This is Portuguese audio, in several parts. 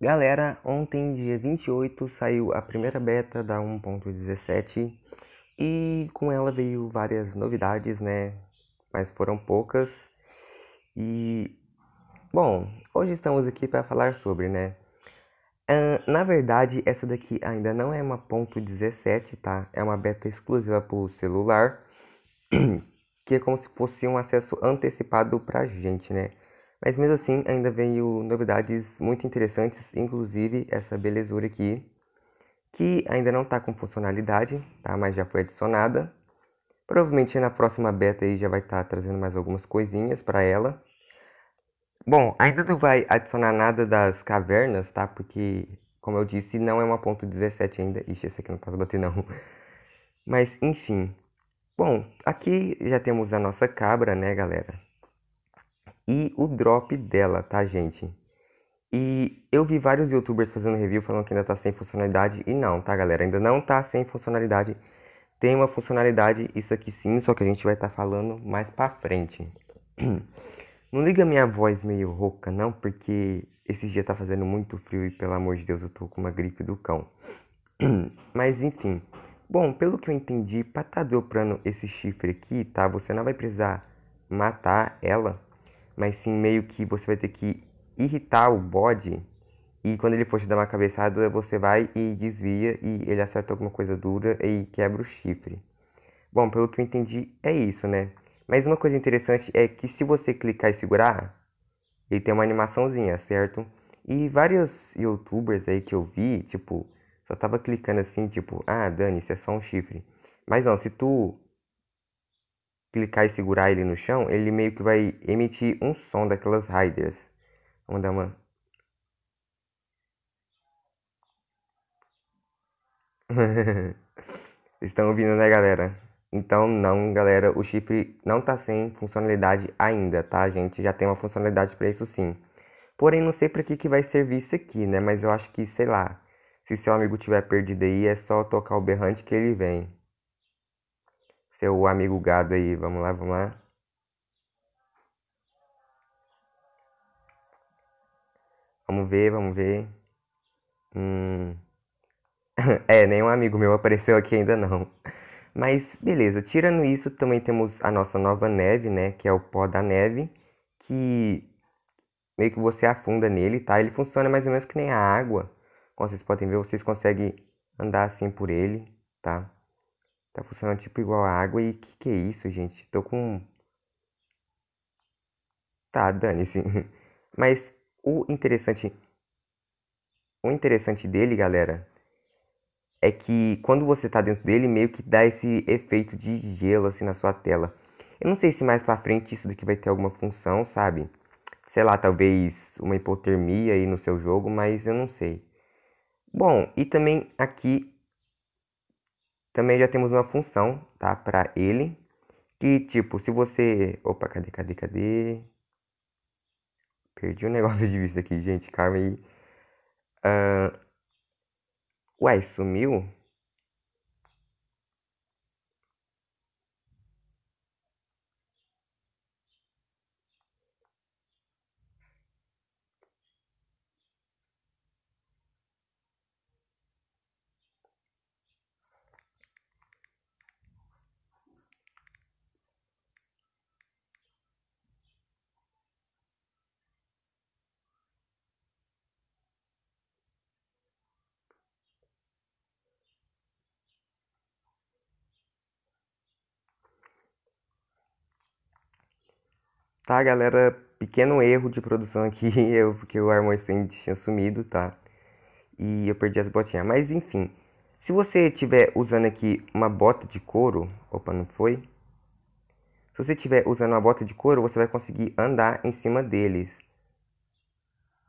Galera, ontem, dia 28, saiu a primeira beta da 1.17 e com ela veio várias novidades, né? Mas foram poucas. E bom, hoje estamos aqui para falar sobre, né? Uh, na verdade, essa daqui ainda não é uma ponto 17, tá? É uma beta exclusiva para o celular, que é como se fosse um acesso antecipado para gente, né? Mas mesmo assim, ainda veio novidades muito interessantes, inclusive essa belezura aqui, que ainda não está com funcionalidade, tá? mas já foi adicionada. Provavelmente na próxima beta aí já vai estar tá trazendo mais algumas coisinhas para ela. Bom, ainda não vai adicionar nada das cavernas, tá? Porque, como eu disse, não é uma ponto 17 ainda. Ixi, esse aqui não posso bater não. Mas, enfim. Bom, aqui já temos a nossa cabra, né, galera? e o drop dela, tá, gente? E eu vi vários youtubers fazendo review falando que ainda tá sem funcionalidade e não, tá, galera? Ainda não tá sem funcionalidade. Tem uma funcionalidade, isso aqui sim, só que a gente vai estar tá falando mais pra frente. Não liga minha voz meio rouca, não, porque esses dias tá fazendo muito frio e, pelo amor de Deus, eu tô com uma gripe do cão. Mas, enfim. Bom, pelo que eu entendi, pra tá dobrando esse chifre aqui, tá? Você não vai precisar matar ela mas sim meio que você vai ter que irritar o bode e quando ele for te dar uma cabeçada, você vai e desvia e ele acerta alguma coisa dura e quebra o chifre. Bom, pelo que eu entendi, é isso, né? Mas uma coisa interessante é que se você clicar e segurar, ele tem uma animaçãozinha, certo? E vários youtubers aí que eu vi, tipo, só tava clicando assim, tipo, ah, Dani, isso é só um chifre. Mas não, se tu clicar e segurar ele no chão, ele meio que vai emitir um som daquelas riders. Vamos dar uma. Estão ouvindo, né, galera? Então, não, galera, o chifre não tá sem funcionalidade ainda, tá, gente? Já tem uma funcionalidade para isso sim. Porém, não sei para que, que vai servir isso aqui, né? Mas eu acho que, sei lá, se seu amigo tiver perdido aí, é só tocar o berrante que ele vem. Seu amigo gado aí, vamos lá, vamos lá. Vamos ver, vamos ver. Hum. é, nenhum amigo meu apareceu aqui ainda não. Mas beleza, tirando isso, também temos a nossa nova neve, né? Que é o pó da neve, que meio que você afunda nele, tá? Ele funciona mais ou menos que nem a água. Como vocês podem ver, vocês conseguem andar assim por ele, tá? Tá funcionando tipo igual a água e que que é isso, gente? Tô com. Tá, dane-se. Mas o interessante. O interessante dele, galera, é que quando você tá dentro dele, meio que dá esse efeito de gelo assim na sua tela. Eu não sei se mais pra frente isso daqui vai ter alguma função, sabe? Sei lá, talvez uma hipotermia aí no seu jogo, mas eu não sei. Bom, e também aqui também já temos uma função, tá? Para ele. Que tipo, se você. Opa, cadê, cadê, cadê? Perdi um negócio de vista aqui, gente. Calma aí. Uh... sumiu? Tá, galera, pequeno erro de produção aqui, eu, porque o Stand tinha sumido, tá? E eu perdi as botinhas. Mas enfim, se você estiver usando aqui uma bota de couro, opa, não foi? Se você estiver usando uma bota de couro, você vai conseguir andar em cima deles.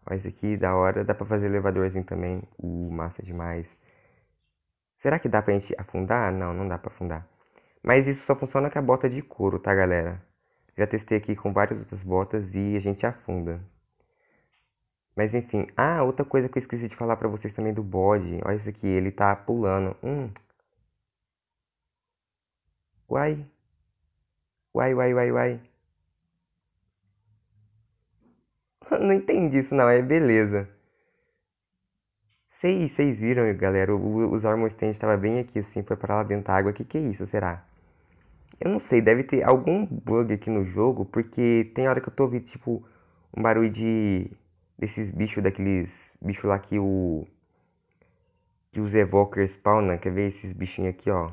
Olha isso aqui, da hora. Dá pra fazer elevadorzinho também. Uh, massa demais. Será que dá pra gente afundar? Não, não dá pra afundar. Mas isso só funciona com a bota de couro, tá, galera? Já testei aqui com várias outras botas e a gente afunda. Mas enfim, ah, outra coisa que eu esqueci de falar para vocês também do bode. Olha isso aqui, ele tá pulando. Hum. Uai. Uai, uai, uai, uai. Não entendi isso não, é beleza. Sei, vocês viram, galera, o, o Zarmon Stand tava bem aqui assim, foi para lá dentro da água. Que que é isso, será? Eu não sei, deve ter algum bug aqui no jogo, porque tem hora que eu tô ouvindo, tipo, um barulho de. desses bichos, daqueles bichos lá que o. que os evokers spawnam. Quer ver esses bichinhos aqui, ó?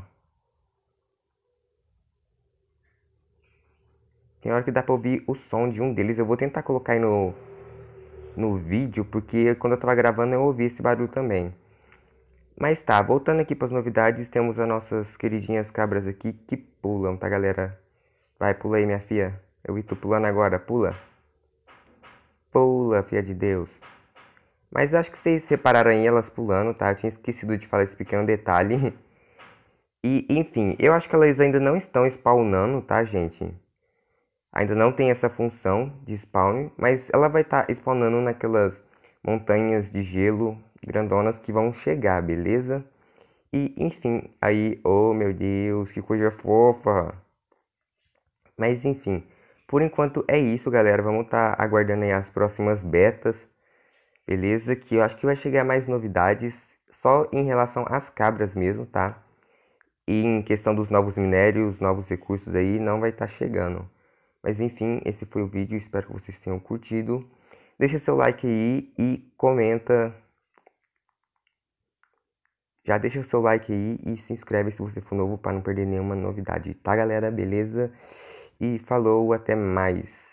Tem hora que dá pra ouvir o som de um deles. Eu vou tentar colocar aí no. no vídeo, porque quando eu tava gravando eu ouvi esse barulho também. Mas tá, voltando aqui para as novidades, temos as nossas queridinhas cabras aqui que pulam, tá galera? Vai, pula aí, minha filha. Eu vi tu pulando agora, pula. Pula, filha de Deus. Mas acho que vocês repararam aí elas pulando, tá? Eu tinha esquecido de falar esse pequeno detalhe. E, enfim, eu acho que elas ainda não estão spawnando, tá, gente? Ainda não tem essa função de spawn, mas ela vai estar tá spawnando naquelas montanhas de gelo grandonas que vão chegar, beleza? E enfim, aí, oh meu Deus, que coisa fofa! Mas enfim, por enquanto é isso, galera. Vamos estar tá aguardando aí as próximas betas, beleza? Que eu acho que vai chegar mais novidades só em relação às cabras mesmo, tá? E em questão dos novos minérios, novos recursos aí, não vai estar tá chegando. Mas enfim, esse foi o vídeo, espero que vocês tenham curtido. Deixa seu like aí e comenta já deixa o seu like aí e se inscreve se você for novo para não perder nenhuma novidade. Tá, galera? Beleza? E falou, até mais.